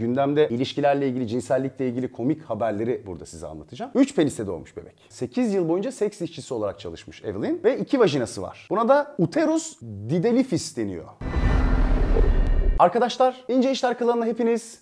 Gündemde ilişkilerle ilgili, cinsellikle ilgili komik haberleri burada size anlatacağım. 3 penise doğmuş bebek. 8 yıl boyunca seks işçisi olarak çalışmış Evelyn ve iki vajinası var. Buna da uterus didelifis deniyor. Arkadaşlar, ince işler kanalına hepiniz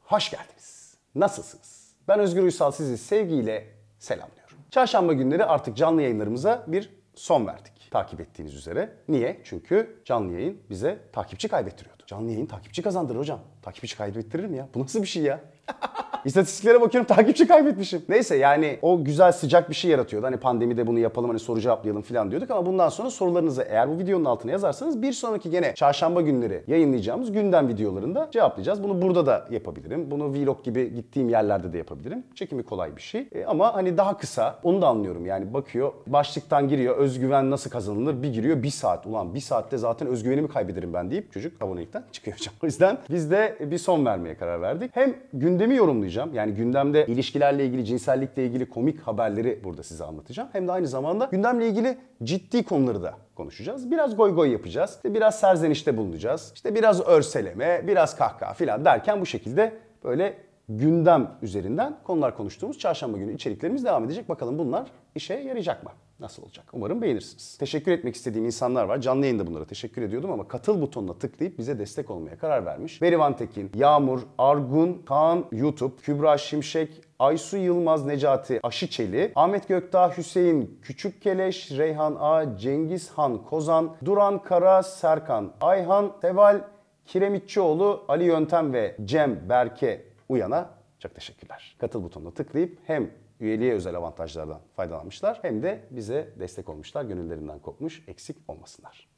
hoş geldiniz. Nasılsınız? Ben Özgür Uysal sizi sevgiyle selamlıyorum. Çarşamba günleri artık canlı yayınlarımıza bir son verdik takip ettiğiniz üzere. Niye? Çünkü canlı yayın bize takipçi kaybettiriyordu. Canlı yayın takipçi kazandırır hocam. Takipçi kaybettirir mi ya? Bu nasıl bir şey ya? İstatistiklere bakıyorum takipçi kaybetmişim. Neyse yani o güzel sıcak bir şey yaratıyordu. Hani pandemide bunu yapalım hani soru cevaplayalım falan diyorduk ama bundan sonra sorularınızı eğer bu videonun altına yazarsanız bir sonraki gene çarşamba günleri yayınlayacağımız gündem videolarında cevaplayacağız. Bunu burada da yapabilirim. Bunu vlog gibi gittiğim yerlerde de yapabilirim. Çekimi kolay bir şey. E, ama hani daha kısa onu da anlıyorum yani bakıyor başlıktan giriyor özgüven nasıl kazanılır bir giriyor bir saat. Ulan bir saatte zaten özgüvenimi kaybederim ben deyip çocuk abonelikten çıkıyor hocam. O yüzden biz de bir son vermeye karar verdik. Hem gündemi yorumlayalım yorumlayacağım. Yani gündemde ilişkilerle ilgili, cinsellikle ilgili komik haberleri burada size anlatacağım. Hem de aynı zamanda gündemle ilgili ciddi konuları da konuşacağız. Biraz goy goy yapacağız. İşte biraz serzenişte bulunacağız. İşte biraz örseleme, biraz kahkaha filan derken bu şekilde böyle gündem üzerinden konular konuştuğumuz çarşamba günü içeriklerimiz devam edecek. Bakalım bunlar işe yarayacak mı? Nasıl olacak? Umarım beğenirsiniz. Teşekkür etmek istediğim insanlar var. Canlı yayında bunlara teşekkür ediyordum ama katıl butonuna tıklayıp bize destek olmaya karar vermiş. Berivan Tekin, Yağmur, Argun, Kaan, YouTube, Kübra Şimşek, Aysu Yılmaz Necati Aşı Çeli, Ahmet Göktağ Hüseyin Küçük Keleş, Reyhan A, Cengiz Han Kozan, Duran Kara Serkan, Ayhan Teval, Kiremitçioğlu, Ali Yöntem ve Cem Berke Uyan'a çok teşekkürler. Katıl butonuna tıklayıp hem üyeliğe özel avantajlardan faydalanmışlar hem de bize destek olmuşlar. Gönüllerinden kopmuş eksik olmasınlar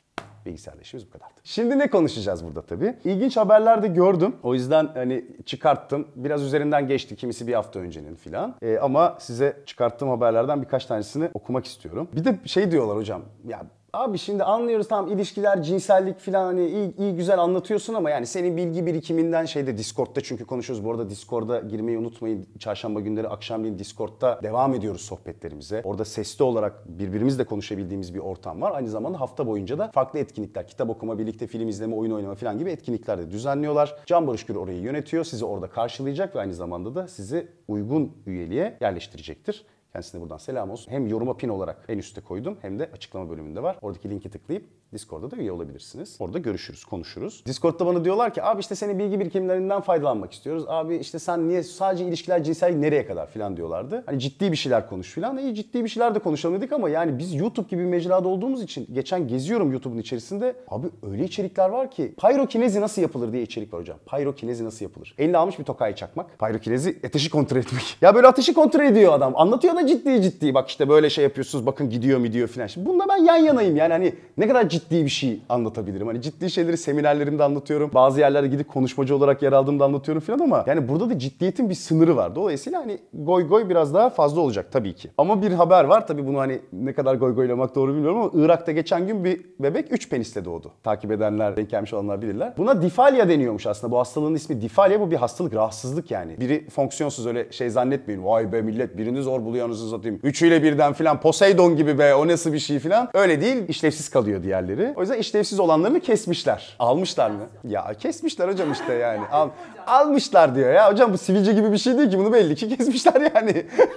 bilgisayarla bu kadardı. Şimdi ne konuşacağız burada tabii? İlginç haberler de gördüm. O yüzden hani çıkarttım. Biraz üzerinden geçti kimisi bir hafta öncenin filan. E, ama size çıkarttığım haberlerden birkaç tanesini okumak istiyorum. Bir de şey diyorlar hocam. Ya Abi şimdi anlıyoruz tam ilişkiler, cinsellik falan hani iyi, iyi güzel anlatıyorsun ama yani senin bilgi birikiminden şeyde Discord'da çünkü konuşuyoruz. Bu arada Discord'a girmeyi unutmayın. Çarşamba günleri akşamleyin Discord'da devam ediyoruz sohbetlerimize. Orada sesli olarak birbirimizle konuşabildiğimiz bir ortam var. Aynı zamanda hafta boyunca da farklı etkinlikler, kitap okuma, birlikte film izleme, oyun oynama falan gibi etkinlikler de düzenliyorlar. Can Barış Gür orayı yönetiyor. Sizi orada karşılayacak ve aynı zamanda da sizi uygun üyeliğe yerleştirecektir. Kendisine buradan selam olsun. Hem yoruma pin olarak en üste koydum hem de açıklama bölümünde var. Oradaki linki tıklayıp Discord'da da üye olabilirsiniz. Orada görüşürüz, konuşuruz. Discord'da bana diyorlar ki abi işte senin bilgi birikimlerinden faydalanmak istiyoruz. Abi işte sen niye sadece ilişkiler cinsel nereye kadar filan diyorlardı. Hani ciddi bir şeyler konuş filan. İyi ciddi bir şeyler de konuşalım dedik ama yani biz YouTube gibi bir mecrada olduğumuz için geçen geziyorum YouTube'un içerisinde. Abi öyle içerikler var ki pyrokinezi nasıl yapılır diye içerik var hocam. Pyrokinezi nasıl yapılır? Elini almış bir tokayı çakmak. Pyrokinezi ateşi kontrol etmek. ya böyle ateşi kontrol ediyor adam. Anlatıyor da ciddi ciddi. Bak işte böyle şey yapıyorsunuz bakın gidiyor mi diyor filan. Şimdi bununla ben yan yanayım yani hani ne kadar ciddi ciddi bir şey anlatabilirim. Hani ciddi şeyleri seminerlerimde anlatıyorum. Bazı yerlerde gidip konuşmacı olarak yer aldığımda anlatıyorum falan ama yani burada da ciddiyetin bir sınırı var. Dolayısıyla hani goy goy biraz daha fazla olacak tabii ki. Ama bir haber var tabii bunu hani ne kadar goy goylamak doğru bilmiyorum ama Irak'ta geçen gün bir bebek 3 penisle doğdu. Takip edenler, denk gelmiş olanlar bilirler. Buna difalya deniyormuş aslında. Bu hastalığın ismi difalya. Bu bir hastalık, rahatsızlık yani. Biri fonksiyonsuz öyle şey zannetmeyin. Vay be millet birini zor buluyorsunuz satayım. Üçüyle birden filan Poseidon gibi be o nasıl bir şey filan. Öyle değil işlevsiz kalıyor diğer diğerleri. O yüzden işlevsiz olanlarını kesmişler. Almışlar mı? Ya kesmişler hocam işte yani. Al, almışlar diyor ya. Hocam bu sivilce gibi bir şey değil ki bunu belli ki kesmişler yani.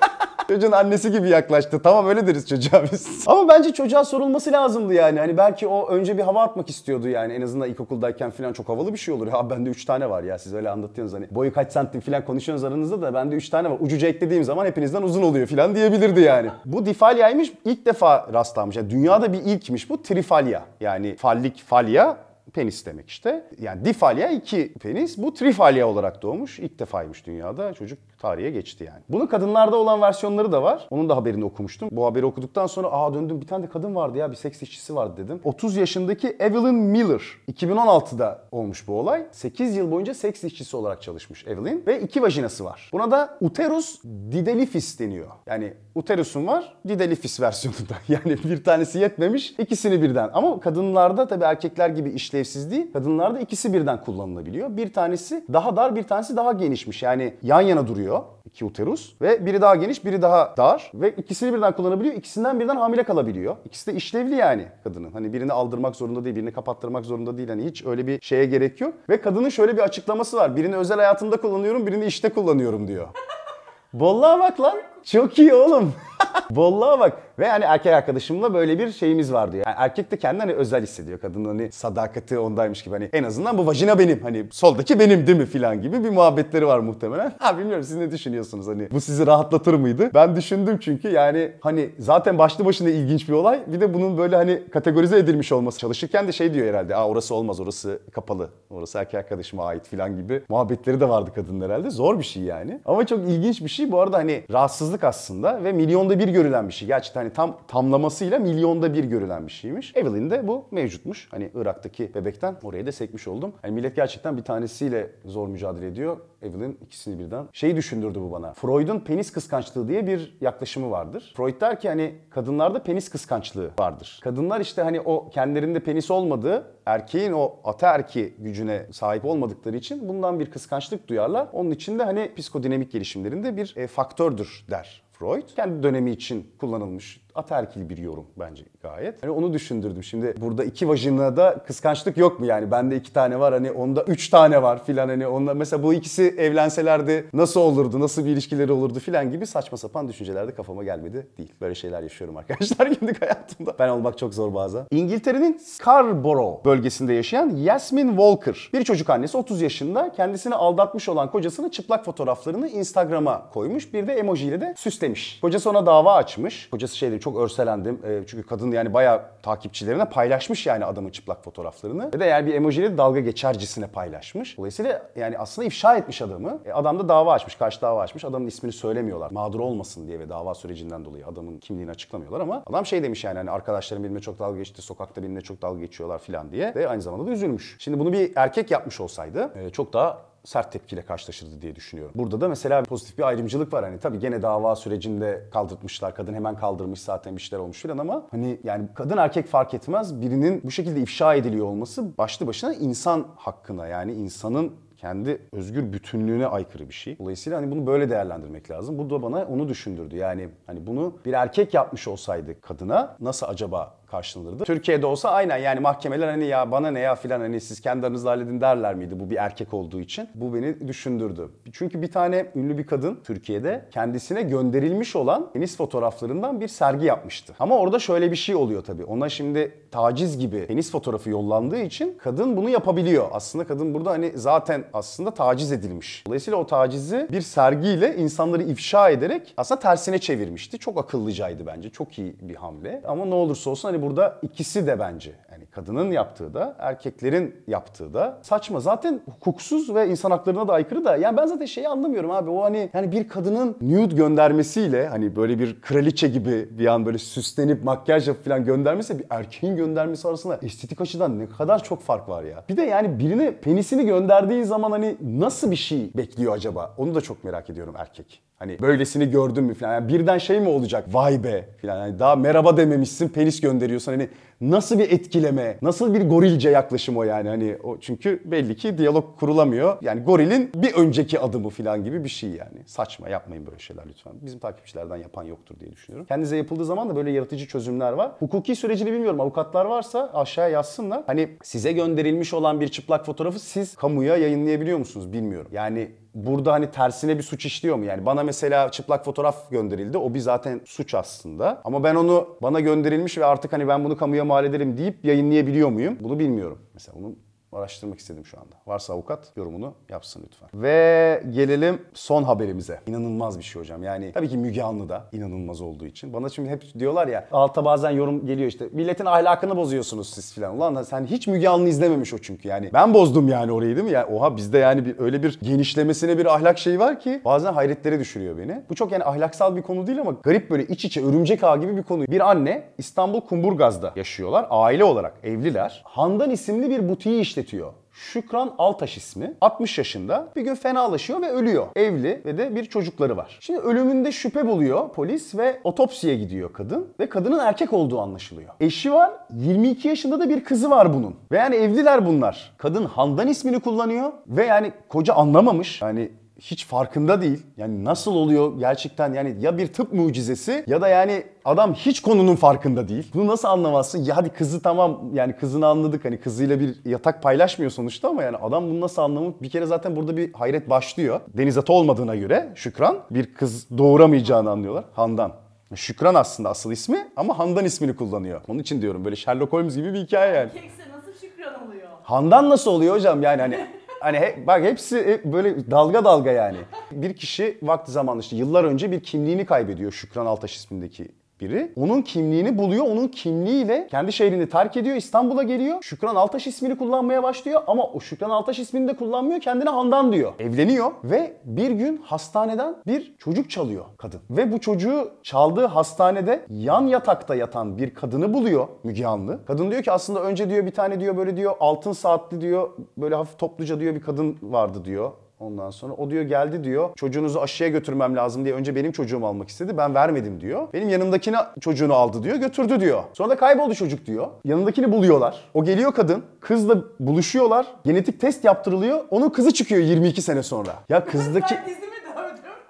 Çocuğun annesi gibi yaklaştı. Tamam öyle deriz çocuğa biz. Ama bence çocuğa sorulması lazımdı yani. Hani belki o önce bir hava atmak istiyordu yani. En azından ilkokuldayken falan çok havalı bir şey olur. Ha bende 3 tane var ya siz öyle anlatıyorsunuz hani. Boyu kaç santim falan konuşuyorsunuz aranızda da bende 3 tane var. Ucuca eklediğim zaman hepinizden uzun oluyor falan diyebilirdi yani. Bu difalyaymış ilk defa rastlanmış. Yani dünyada bir ilkmiş bu trifalya. Yani fallik falya penis demek işte. Yani difalya iki penis. Bu trifalya olarak doğmuş. İlk defaymış dünyada. Çocuk tarihe geçti yani. Bunun kadınlarda olan versiyonları da var. Onun da haberini okumuştum. Bu haberi okuduktan sonra aa döndüm bir tane de kadın vardı ya bir seks işçisi vardı dedim. 30 yaşındaki Evelyn Miller. 2016'da olmuş bu olay. 8 yıl boyunca seks işçisi olarak çalışmış Evelyn ve iki vajinası var. Buna da uterus didelifis deniyor. Yani uterusun var didelifis versiyonunda. Yani bir tanesi yetmemiş ikisini birden. Ama kadınlarda tabi erkekler gibi işlevsiz değil. Kadınlarda ikisi birden kullanılabiliyor. Bir tanesi daha dar bir tanesi daha genişmiş. Yani yan yana duruyor oluyor. İki uterus. Ve biri daha geniş, biri daha dar. Ve ikisini birden kullanabiliyor. İkisinden birden hamile kalabiliyor. İkisi de işlevli yani kadının. Hani birini aldırmak zorunda değil, birini kapattırmak zorunda değil. Hani hiç öyle bir şeye gerek yok. Ve kadının şöyle bir açıklaması var. Birini özel hayatımda kullanıyorum, birini işte kullanıyorum diyor. Vallahi bak lan. Çok iyi oğlum. Vallahi bak ve hani erkek arkadaşımla böyle bir şeyimiz vardı. Yani erkek de kendini hani özel hissediyor. Kadın hani sadakati ondaymış gibi hani en azından bu vajina benim. Hani soldaki benim değil mi filan gibi bir muhabbetleri var muhtemelen. Ha bilmiyorum siz ne düşünüyorsunuz hani bu sizi rahatlatır mıydı? Ben düşündüm çünkü yani hani zaten başlı başına ilginç bir olay. Bir de bunun böyle hani kategorize edilmiş olması. Çalışırken de şey diyor herhalde. Aa orası olmaz orası kapalı. Orası erkek arkadaşıma ait filan gibi muhabbetleri de vardı kadının herhalde. Zor bir şey yani. Ama çok ilginç bir şey. Bu arada hani rahatsızlık şanssızlık aslında ve milyonda bir görülen bir şey. Gerçekten hani tam tamlamasıyla milyonda bir görülen bir şeymiş. Evelyn'de bu mevcutmuş. Hani Irak'taki bebekten oraya da sekmiş oldum. Hani millet gerçekten bir tanesiyle zor mücadele ediyor. Evelyn ikisini birden. Şeyi düşündürdü bu bana. Freud'un penis kıskançlığı diye bir yaklaşımı vardır. Freud der ki hani kadınlarda penis kıskançlığı vardır. Kadınlar işte hani o kendilerinde penis olmadığı erkeğin o ataerki gücüne sahip olmadıkları için bundan bir kıskançlık duyarlar. Onun için de hani psikodinamik gelişimlerinde bir e, faktördür der Freud. Kendi dönemi için kullanılmış ataerkil bir yorum bence gayet. Hani onu düşündürdüm. Şimdi burada iki vajinada kıskançlık yok mu yani? Bende iki tane var hani onda üç tane var filan hani onda mesela bu ikisi evlenselerdi nasıl olurdu? Nasıl bir ilişkileri olurdu filan gibi saçma sapan düşünceler de kafama gelmedi değil. Böyle şeyler yaşıyorum arkadaşlar günlük hayatımda. Ben olmak çok zor bazen. İngiltere'nin Scarborough bölgesinde yaşayan Yasmin Walker. Bir çocuk annesi 30 yaşında kendisini aldatmış olan kocasının çıplak fotoğraflarını Instagram'a koymuş. Bir de emojiyle de süslemiş. Kocası ona dava açmış. Kocası şey demiş çok örselendim. E, çünkü kadın yani bayağı takipçilerine paylaşmış yani adamın çıplak fotoğraflarını. Ve de yani bir emojiyle dalga geçercisine paylaşmış. Dolayısıyla yani aslında ifşa etmiş adamı. E, adam da dava açmış. Kaç dava açmış. Adamın ismini söylemiyorlar. Mağdur olmasın diye ve dava sürecinden dolayı adamın kimliğini açıklamıyorlar ama adam şey demiş yani hani arkadaşlarım benimle çok dalga geçti. Sokakta benimle çok dalga geçiyorlar filan diye. Ve aynı zamanda da üzülmüş. Şimdi bunu bir erkek yapmış olsaydı e, çok daha sert tepkiyle karşılaşırdı diye düşünüyorum. Burada da mesela pozitif bir ayrımcılık var. Hani tabii gene dava sürecinde kaldırtmışlar. Kadın hemen kaldırmış zaten bir şeyler olmuş filan ama hani yani kadın erkek fark etmez. Birinin bu şekilde ifşa ediliyor olması başlı başına insan hakkına yani insanın kendi özgür bütünlüğüne aykırı bir şey. Dolayısıyla hani bunu böyle değerlendirmek lazım. Bu da bana onu düşündürdü. Yani hani bunu bir erkek yapmış olsaydı kadına nasıl acaba karşılanırdı. Türkiye'de olsa aynen yani mahkemeler hani ya bana ne ya filan hani siz kendi aranızda halledin derler miydi bu bir erkek olduğu için? Bu beni düşündürdü. Çünkü bir tane ünlü bir kadın Türkiye'de kendisine gönderilmiş olan penis fotoğraflarından bir sergi yapmıştı. Ama orada şöyle bir şey oluyor tabii. Ona şimdi taciz gibi penis fotoğrafı yollandığı için kadın bunu yapabiliyor. Aslında kadın burada hani zaten aslında taciz edilmiş. Dolayısıyla o tacizi bir sergiyle insanları ifşa ederek aslında tersine çevirmişti. Çok akıllıcaydı bence. Çok iyi bir hamle. Ama ne olursa olsun hani burada ikisi de bence yani kadının yaptığı da, erkeklerin yaptığı da saçma. Zaten hukuksuz ve insan haklarına da aykırı da. Yani ben zaten şeyi anlamıyorum abi. O hani yani bir kadının nude göndermesiyle hani böyle bir kraliçe gibi bir an böyle süslenip makyaj yapıp falan göndermesi bir erkeğin göndermesi arasında estetik açıdan ne kadar çok fark var ya. Bir de yani birine penisini gönderdiği zaman hani nasıl bir şey bekliyor acaba? Onu da çok merak ediyorum erkek. Hani böylesini gördün mü falan. Yani birden şey mi olacak? Vay be falan. Yani daha merhaba dememişsin penis gönderiyorsan hani Nasıl bir etkileme, nasıl bir gorilce yaklaşım o yani hani o çünkü belli ki diyalog kurulamıyor. Yani gorilin bir önceki adımı falan gibi bir şey yani. Saçma yapmayın böyle şeyler lütfen. Bizim takipçilerden yapan yoktur diye düşünüyorum. Kendinize yapıldığı zaman da böyle yaratıcı çözümler var. Hukuki sürecini bilmiyorum. Avukatlar varsa aşağıya yazsınlar. Hani size gönderilmiş olan bir çıplak fotoğrafı siz kamuya yayınlayabiliyor musunuz bilmiyorum. Yani burada hani tersine bir suç işliyor mu? Yani bana mesela çıplak fotoğraf gönderildi. O bir zaten suç aslında. Ama ben onu bana gönderilmiş ve artık hani ben bunu kamuya mal ederim deyip yayınlayabiliyor muyum? Bunu bilmiyorum. Mesela bunun araştırmak istedim şu anda. Varsa avukat yorumunu yapsın lütfen. Ve gelelim son haberimize. İnanılmaz bir şey hocam. Yani tabii ki Müge Anlı da inanılmaz olduğu için. Bana şimdi hep diyorlar ya alta bazen yorum geliyor işte. Milletin ahlakını bozuyorsunuz siz filan. Ulan sen hiç Müge Anlı izlememiş o çünkü yani. Ben bozdum yani orayı değil mi? Yani, oha bizde yani bir, öyle bir genişlemesine bir ahlak şeyi var ki bazen hayretlere düşürüyor beni. Bu çok yani ahlaksal bir konu değil ama garip böyle iç içe örümcek ağ gibi bir konu. Bir anne İstanbul Kumburgaz'da yaşıyorlar. Aile olarak evliler. Handan isimli bir butiği işletiyor işletiyor. Şükran Altaş ismi 60 yaşında bir gün fenalaşıyor ve ölüyor. Evli ve de bir çocukları var. Şimdi ölümünde şüphe buluyor polis ve otopsiye gidiyor kadın ve kadının erkek olduğu anlaşılıyor. Eşi var 22 yaşında da bir kızı var bunun. Ve yani evliler bunlar. Kadın Handan ismini kullanıyor ve yani koca anlamamış. Yani hiç farkında değil. Yani nasıl oluyor gerçekten yani ya bir tıp mucizesi ya da yani adam hiç konunun farkında değil. Bunu nasıl anlamazsın? Ya hadi kızı tamam yani kızını anladık hani kızıyla bir yatak paylaşmıyor sonuçta ama yani adam bunu nasıl anlamı bir kere zaten burada bir hayret başlıyor. Deniz Atı olmadığına göre Şükran bir kız doğuramayacağını anlıyorlar. Handan. Şükran aslında asıl ismi ama Handan ismini kullanıyor. Onun için diyorum böyle Sherlock Holmes gibi bir hikaye yani. Kekse nasıl Şükran oluyor? Handan nasıl oluyor hocam yani hani Hani he, bak hepsi e, böyle dalga dalga yani. Bir kişi vakti zamanında işte yıllar önce bir kimliğini kaybediyor Şükran Altaş ismindeki biri. Onun kimliğini buluyor. Onun kimliğiyle kendi şehrini terk ediyor. İstanbul'a geliyor. Şükran Altaş ismini kullanmaya başlıyor ama o Şükran Altaş ismini de kullanmıyor. Kendine Handan diyor. Evleniyor ve bir gün hastaneden bir çocuk çalıyor kadın. Ve bu çocuğu çaldığı hastanede yan yatakta yatan bir kadını buluyor Müge Anlı. Kadın diyor ki aslında önce diyor bir tane diyor böyle diyor altın saatli diyor böyle hafif topluca diyor bir kadın vardı diyor. Ondan sonra o diyor geldi diyor. Çocuğunuzu aşıya götürmem lazım diye önce benim çocuğumu almak istedi. Ben vermedim diyor. Benim yanımdakine çocuğunu aldı diyor. Götürdü diyor. Sonra da kayboldu çocuk diyor. Yanındakini buluyorlar. O geliyor kadın. Kızla buluşuyorlar. Genetik test yaptırılıyor. Onun kızı çıkıyor 22 sene sonra. Ya kızdaki...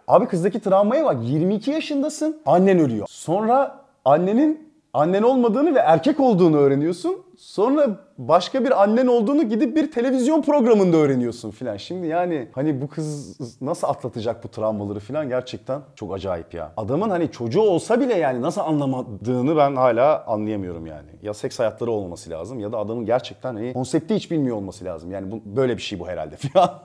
Abi kızdaki travmaya bak. 22 yaşındasın. Annen ölüyor. Sonra annenin annen olmadığını ve erkek olduğunu öğreniyorsun. Sonra başka bir annen olduğunu gidip bir televizyon programında öğreniyorsun filan. Şimdi yani hani bu kız nasıl atlatacak bu travmaları filan gerçekten çok acayip ya. Adamın hani çocuğu olsa bile yani nasıl anlamadığını ben hala anlayamıyorum yani. Ya seks hayatları olması lazım ya da adamın gerçekten hani konsepti hiç bilmiyor olması lazım. Yani bu, böyle bir şey bu herhalde filan.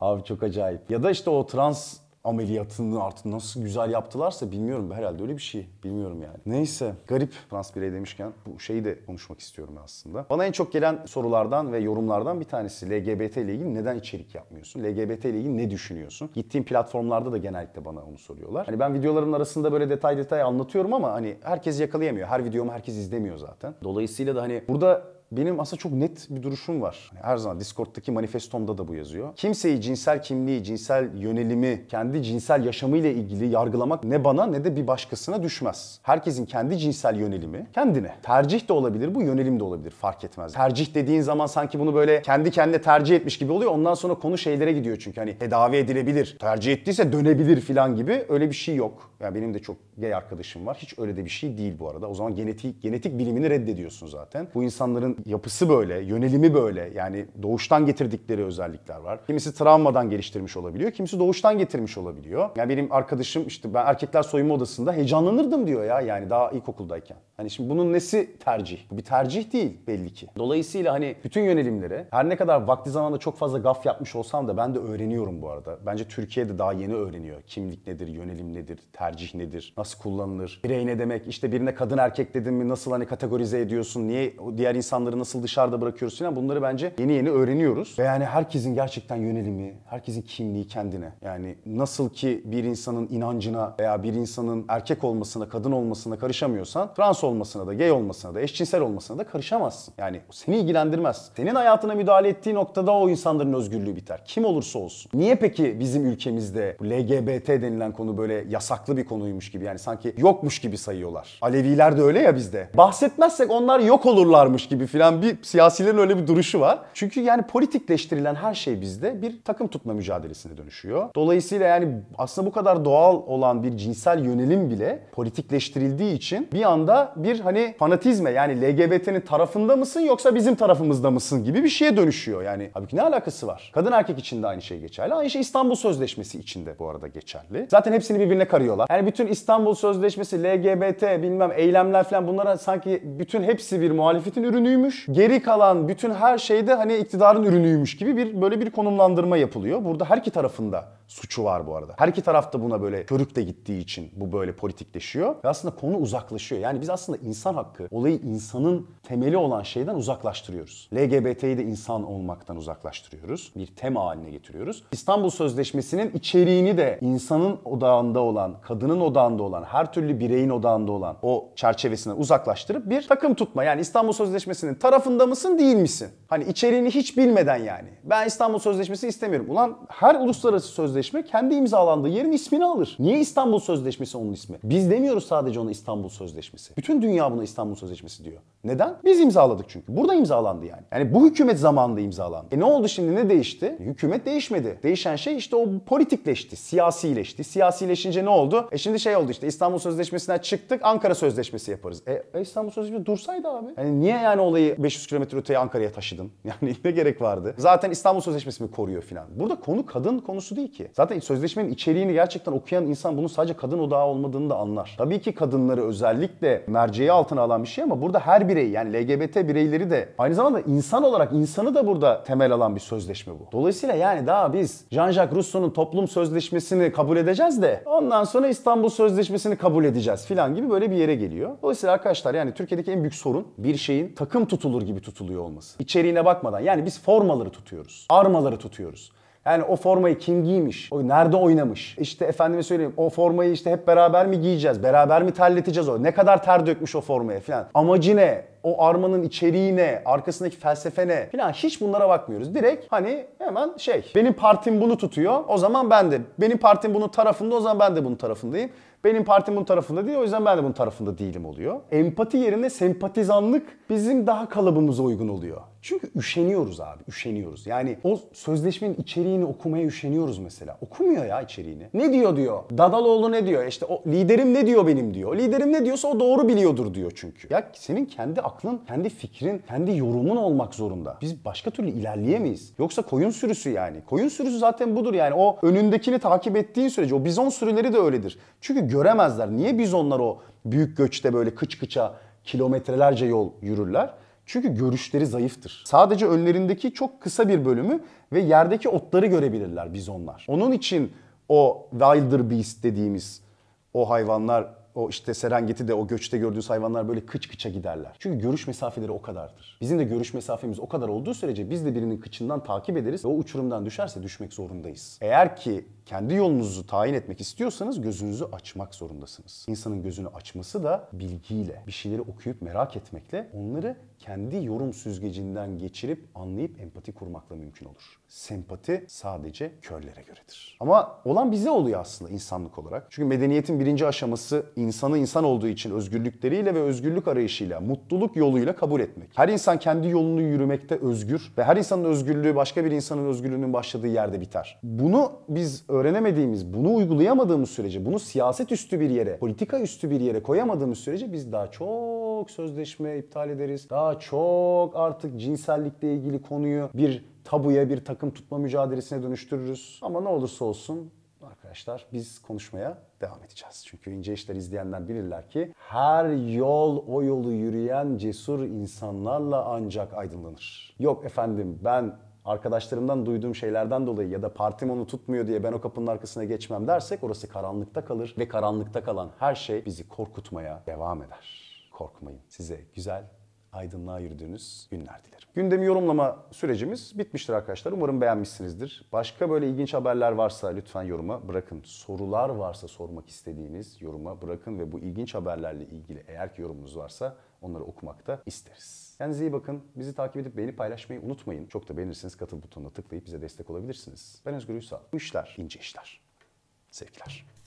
Abi çok acayip. Ya da işte o trans ameliyatını artık nasıl güzel yaptılarsa bilmiyorum. Herhalde öyle bir şey. Bilmiyorum yani. Neyse. Garip Frans Birey demişken bu şeyi de konuşmak istiyorum aslında. Bana en çok gelen sorulardan ve yorumlardan bir tanesi LGBT ile ilgili neden içerik yapmıyorsun? LGBT ile ilgili ne düşünüyorsun? Gittiğim platformlarda da genellikle bana onu soruyorlar. Hani ben videolarımın arasında böyle detay detay anlatıyorum ama hani herkes yakalayamıyor. Her videomu herkes izlemiyor zaten. Dolayısıyla da hani burada benim aslında çok net bir duruşum var. Yani her zaman Discord'daki manifestomda da bu yazıyor. Kimseyi cinsel kimliği, cinsel yönelimi, kendi cinsel yaşamıyla ilgili yargılamak ne bana ne de bir başkasına düşmez. Herkesin kendi cinsel yönelimi kendine. Tercih de olabilir bu, yönelim de olabilir fark etmez. Tercih dediğin zaman sanki bunu böyle kendi kendine tercih etmiş gibi oluyor. Ondan sonra konu şeylere gidiyor çünkü hani tedavi edilebilir. Tercih ettiyse dönebilir falan gibi öyle bir şey yok. Yani benim de çok gay arkadaşım var. Hiç öyle de bir şey değil bu arada. O zaman genetik genetik bilimini reddediyorsun zaten. Bu insanların yapısı böyle, yönelimi böyle. Yani doğuştan getirdikleri özellikler var. Kimisi travmadan geliştirmiş olabiliyor, kimisi doğuştan getirmiş olabiliyor. Yani benim arkadaşım işte ben erkekler soyunma odasında heyecanlanırdım diyor ya yani daha ilkokuldayken. Hani şimdi bunun nesi tercih? Bu bir tercih değil belli ki. Dolayısıyla hani bütün yönelimlere her ne kadar vakti zamanda çok fazla gaf yapmış olsam da ben de öğreniyorum bu arada. Bence Türkiye'de daha yeni öğreniyor. Kimlik nedir, yönelim nedir, tercih nedir, nasıl kullanılır, birey ne demek, işte birine kadın erkek dedim mi nasıl hani kategorize ediyorsun, niye diğer insanlar insanları nasıl dışarıda bırakıyoruz falan bunları bence yeni yeni öğreniyoruz. Ve yani herkesin gerçekten yönelimi, herkesin kimliği kendine. Yani nasıl ki bir insanın inancına veya bir insanın erkek olmasına, kadın olmasına karışamıyorsan trans olmasına da, gay olmasına da, eşcinsel olmasına da karışamazsın. Yani seni ilgilendirmez. Senin hayatına müdahale ettiği noktada o insanların özgürlüğü biter. Kim olursa olsun. Niye peki bizim ülkemizde LGBT denilen konu böyle yasaklı bir konuymuş gibi yani sanki yokmuş gibi sayıyorlar. Aleviler de öyle ya bizde. Bahsetmezsek onlar yok olurlarmış gibi filan filan bir siyasilerin öyle bir duruşu var. Çünkü yani politikleştirilen her şey bizde bir takım tutma mücadelesine dönüşüyor. Dolayısıyla yani aslında bu kadar doğal olan bir cinsel yönelim bile politikleştirildiği için bir anda bir hani fanatizme yani LGBT'nin tarafında mısın yoksa bizim tarafımızda mısın gibi bir şeye dönüşüyor. Yani tabii ki ne alakası var? Kadın erkek için de aynı şey geçerli. Aynı şey İstanbul Sözleşmesi için de bu arada geçerli. Zaten hepsini birbirine karıyorlar. Yani bütün İstanbul Sözleşmesi, LGBT bilmem eylemler falan bunlara sanki bütün hepsi bir muhalefetin ürünü mü? dönüşmüş. Geri kalan bütün her şey de hani iktidarın ürünüymüş gibi bir böyle bir konumlandırma yapılıyor. Burada her iki tarafında suçu var bu arada. Her iki tarafta buna böyle körük de gittiği için bu böyle politikleşiyor. Ve aslında konu uzaklaşıyor. Yani biz aslında insan hakkı, olayı insanın temeli olan şeyden uzaklaştırıyoruz. LGBT'yi de insan olmaktan uzaklaştırıyoruz. Bir tema haline getiriyoruz. İstanbul Sözleşmesi'nin içeriğini de insanın odağında olan, kadının odağında olan, her türlü bireyin odağında olan o çerçevesinden uzaklaştırıp bir takım tutma. Yani İstanbul Sözleşmesi'nin tarafında mısın değil misin? Hani içeriğini hiç bilmeden yani. Ben İstanbul Sözleşmesi istemiyorum. Ulan her uluslararası sözleşmesi sözleşme kendi imzalandığı yerin ismini alır. Niye İstanbul Sözleşmesi onun ismi? Biz demiyoruz sadece ona İstanbul Sözleşmesi. Bütün dünya buna İstanbul Sözleşmesi diyor. Neden? Biz imzaladık çünkü. Burada imzalandı yani. Yani bu hükümet zamanında imzalandı. E ne oldu şimdi ne değişti? Hükümet değişmedi. Değişen şey işte o politikleşti, siyasileşti. Siyasileşince ne oldu? E şimdi şey oldu işte İstanbul Sözleşmesi'nden çıktık Ankara Sözleşmesi yaparız. E, e İstanbul Sözleşmesi dursaydı abi. Yani niye yani olayı 500 kilometre öteye Ankara'ya taşıdın? Yani ne gerek vardı? Zaten İstanbul Sözleşmesi mi koruyor filan? Burada konu kadın konusu değil ki. Zaten sözleşmenin içeriğini gerçekten okuyan insan bunun sadece kadın odağı olmadığını da anlar. Tabii ki kadınları özellikle merceği altına alan bir şey ama burada her birey yani LGBT bireyleri de aynı zamanda insan olarak insanı da burada temel alan bir sözleşme bu. Dolayısıyla yani daha biz Jean-Jacques Rousseau'nun toplum sözleşmesini kabul edeceğiz de ondan sonra İstanbul Sözleşmesi'ni kabul edeceğiz filan gibi böyle bir yere geliyor. Dolayısıyla arkadaşlar yani Türkiye'deki en büyük sorun bir şeyin takım tutulur gibi tutuluyor olması. İçeriğine bakmadan yani biz formaları tutuyoruz, armaları tutuyoruz. Yani o formayı kim giymiş? O nerede oynamış? İşte efendime söyleyeyim o formayı işte hep beraber mi giyeceğiz? Beraber mi terleteceğiz o? Ne kadar ter dökmüş o formaya falan? Amacı ne? o armanın içeriği ne, arkasındaki felsefe ne filan hiç bunlara bakmıyoruz. Direkt hani hemen şey benim partim bunu tutuyor o zaman ben de benim partim bunun tarafında o zaman ben de bunun tarafındayım. Benim partim bunun tarafında değil o yüzden ben de bunun tarafında değilim oluyor. Empati yerine sempatizanlık bizim daha kalıbımıza uygun oluyor. Çünkü üşeniyoruz abi, üşeniyoruz. Yani o sözleşmenin içeriğini okumaya üşeniyoruz mesela. Okumuyor ya içeriğini. Ne diyor diyor. Dadaloğlu ne diyor? İşte o liderim ne diyor benim diyor. Liderim ne diyorsa o doğru biliyordur diyor çünkü. Ya senin kendi aklın, kendi fikrin, kendi yorumun olmak zorunda. Biz başka türlü ilerleyemeyiz. Yoksa koyun sürüsü yani. Koyun sürüsü zaten budur yani. O önündekini takip ettiğin sürece o bizon sürüleri de öyledir. Çünkü göremezler. Niye bizonlar o büyük göçte böyle kıç kıça kilometrelerce yol yürürler? Çünkü görüşleri zayıftır. Sadece önlerindeki çok kısa bir bölümü ve yerdeki otları görebilirler bizonlar. Onun için o wilder beast dediğimiz o hayvanlar o işte Serengeti'de o göçte gördüğünüz hayvanlar böyle kıç kıça giderler. Çünkü görüş mesafeleri o kadardır. Bizim de görüş mesafemiz o kadar olduğu sürece biz de birinin kıçından takip ederiz ve o uçurumdan düşerse düşmek zorundayız. Eğer ki kendi yolunuzu tayin etmek istiyorsanız gözünüzü açmak zorundasınız. İnsanın gözünü açması da bilgiyle, bir şeyleri okuyup merak etmekle onları kendi yorum süzgecinden geçirip anlayıp empati kurmakla mümkün olur. Sempati sadece körlere göredir. Ama olan bize oluyor aslında insanlık olarak. Çünkü medeniyetin birinci aşaması insanı insan olduğu için özgürlükleriyle ve özgürlük arayışıyla, mutluluk yoluyla kabul etmek. Her insan kendi yolunu yürümekte özgür ve her insanın özgürlüğü başka bir insanın özgürlüğünün başladığı yerde biter. Bunu biz öğrenemediğimiz, bunu uygulayamadığımız sürece, bunu siyaset üstü bir yere, politika üstü bir yere koyamadığımız sürece biz daha çok çok sözleşme iptal ederiz. Daha çok artık cinsellikle ilgili konuyu bir tabuya, bir takım tutma mücadelesine dönüştürürüz. Ama ne olursa olsun arkadaşlar biz konuşmaya devam edeceğiz. Çünkü ince işler izleyenler bilirler ki her yol o yolu yürüyen cesur insanlarla ancak aydınlanır. Yok efendim ben arkadaşlarımdan duyduğum şeylerden dolayı ya da partim onu tutmuyor diye ben o kapının arkasına geçmem dersek orası karanlıkta kalır ve karanlıkta kalan her şey bizi korkutmaya devam eder korkmayın. Size güzel, aydınlığa yürüdüğünüz günler dilerim. Gündemi yorumlama sürecimiz bitmiştir arkadaşlar. Umarım beğenmişsinizdir. Başka böyle ilginç haberler varsa lütfen yoruma bırakın. Sorular varsa sormak istediğiniz yoruma bırakın ve bu ilginç haberlerle ilgili eğer ki yorumunuz varsa onları okumak da isteriz. Kendinize iyi bakın. Bizi takip edip beğeni paylaşmayı unutmayın. Çok da beğenirsiniz katıl butonuna tıklayıp bize destek olabilirsiniz. Ben Özgür Uysal. Bu işler ince işler. Sevgiler.